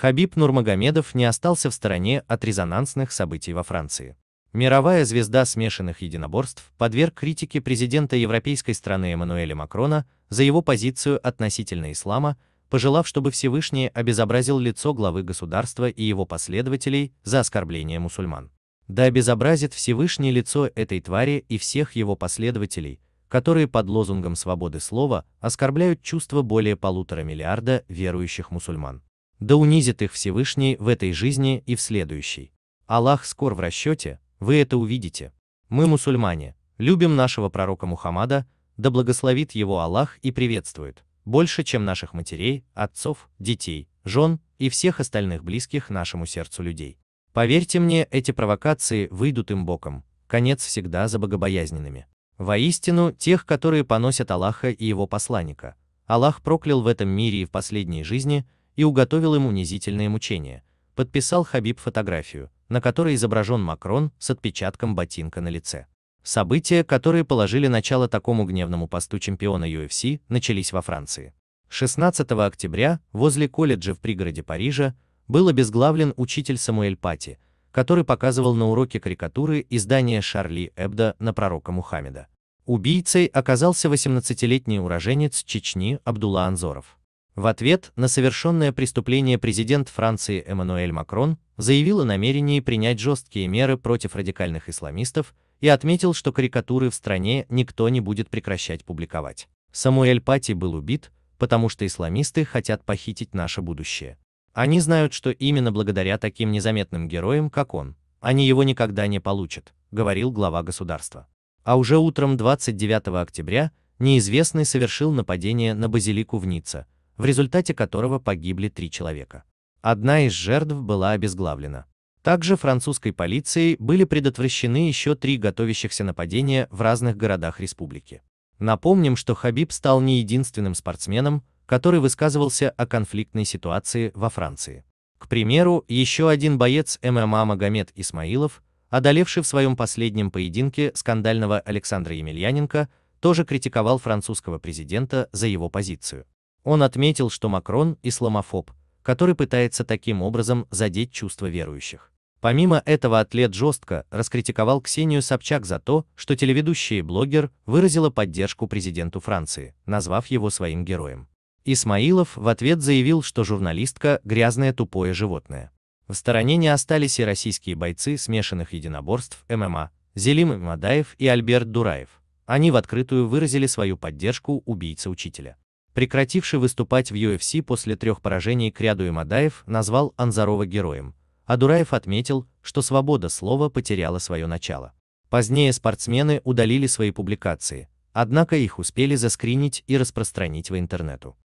Хабиб Нурмагомедов не остался в стороне от резонансных событий во Франции. Мировая звезда смешанных единоборств подверг критике президента европейской страны Эммануэля Макрона за его позицию относительно ислама, пожелав, чтобы Всевышний обезобразил лицо главы государства и его последователей за оскорбление мусульман. Да обезобразит Всевышний лицо этой твари и всех его последователей, которые под лозунгом свободы слова оскорбляют чувства более полутора миллиарда верующих мусульман. Да унизит их Всевышний в этой жизни и в следующей. Аллах скор в расчете, вы это увидите. Мы, мусульмане, любим нашего пророка Мухаммада, да благословит его Аллах и приветствует, больше, чем наших матерей, отцов, детей, жен и всех остальных близких нашему сердцу людей. Поверьте мне, эти провокации выйдут им боком, конец всегда за богобоязненными. Воистину, тех, которые поносят Аллаха и его посланника, Аллах проклял в этом мире и в последней жизни, и уготовил им унизительные мучения, подписал Хабиб фотографию, на которой изображен Макрон с отпечатком ботинка на лице. События, которые положили начало такому гневному посту чемпиона UFC, начались во Франции. 16 октября возле колледжа в пригороде Парижа был обезглавлен учитель Самуэль Пати, который показывал на уроке карикатуры издания Шарли Эбда на пророка Мухаммеда. Убийцей оказался 18-летний уроженец Чечни Абдулла Анзоров. В ответ на совершенное преступление президент Франции Эммануэль Макрон заявил о намерении принять жесткие меры против радикальных исламистов и отметил, что карикатуры в стране никто не будет прекращать публиковать. Самуэль Пати был убит, потому что исламисты хотят похитить наше будущее. Они знают, что именно благодаря таким незаметным героям, как он, они его никогда не получат, говорил глава государства. А уже утром 29 октября неизвестный совершил нападение на базилику в Ницце, в результате которого погибли три человека. Одна из жертв была обезглавлена. Также французской полицией были предотвращены еще три готовящихся нападения в разных городах республики. Напомним, что Хабиб стал не единственным спортсменом, который высказывался о конфликтной ситуации во Франции. К примеру, еще один боец ММА Магомед Исмаилов, одолевший в своем последнем поединке скандального Александра Емельяненко, тоже критиковал французского президента за его позицию. Он отметил, что Макрон – исламофоб, который пытается таким образом задеть чувства верующих. Помимо этого атлет жестко раскритиковал Ксению Собчак за то, что телеведущая и блогер выразила поддержку президенту Франции, назвав его своим героем. Исмаилов в ответ заявил, что журналистка – грязное тупое животное. В стороне не остались и российские бойцы смешанных единоборств ММА, Зелим Мадаев и Альберт Дураев. Они в открытую выразили свою поддержку убийце учителя прекративший выступать в UFC после трех поражений к ряду Имадаев, назвал Анзарова героем, а Дураев отметил, что свобода слова потеряла свое начало. Позднее спортсмены удалили свои публикации, однако их успели заскринить и распространить в интернету.